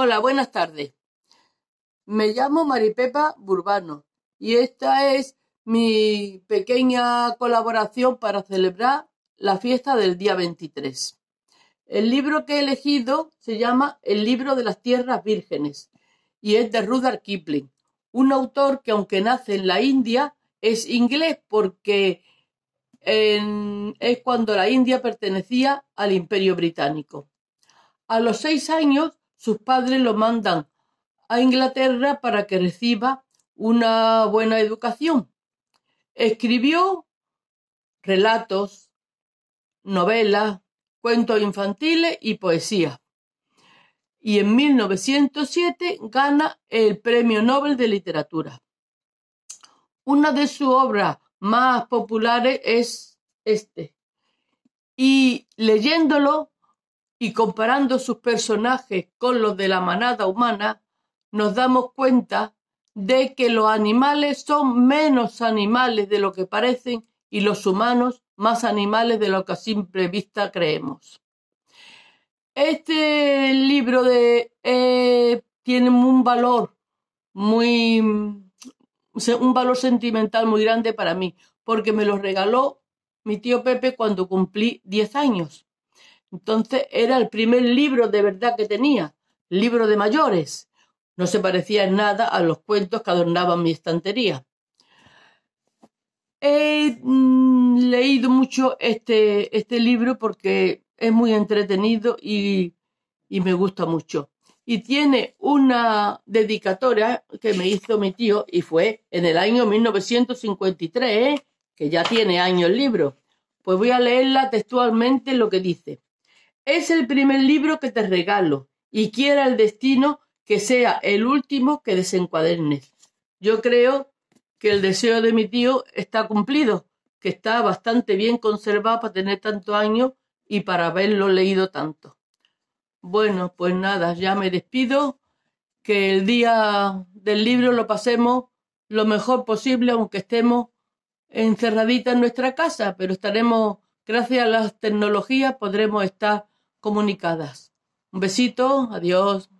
Hola, buenas tardes. Me llamo Maripepa Burbano y esta es mi pequeña colaboración para celebrar la fiesta del día 23. El libro que he elegido se llama El libro de las tierras vírgenes y es de Rudyard Kipling, un autor que aunque nace en la India es inglés porque es cuando la India pertenecía al Imperio Británico. A los seis años sus padres lo mandan a Inglaterra para que reciba una buena educación. Escribió relatos, novelas, cuentos infantiles y poesía. Y en 1907 gana el Premio Nobel de Literatura. Una de sus obras más populares es este. Y leyéndolo y comparando sus personajes con los de la manada humana, nos damos cuenta de que los animales son menos animales de lo que parecen y los humanos más animales de lo que a simple vista creemos. Este libro de, eh, tiene un valor muy un valor sentimental muy grande para mí, porque me lo regaló mi tío Pepe cuando cumplí 10 años. Entonces era el primer libro de verdad que tenía, libro de mayores. No se parecía en nada a los cuentos que adornaban mi estantería. He mm, leído mucho este, este, libro porque es muy entretenido y, me gusta mucho. Y tiene una dedicatoria que me hizo mi tío y fue en el año 1953, que ya tiene años el libro. Pues voy a leerla textualmente lo que dice. Es el primer libro que te regalo y quiera el destino que sea el último que desencuadernes. Yo creo que el deseo de mi tío está cumplido, que está bastante bien conservado para tener tanto año y para haberlo leído tanto. Bueno, pues nada, ya me despido. Que el día del libro lo pasemos lo mejor posible, aunque estemos encerraditas en nuestra casa, pero estaremos, gracias a las tecnologías, podremos estar comunicadas. Un besito, adiós.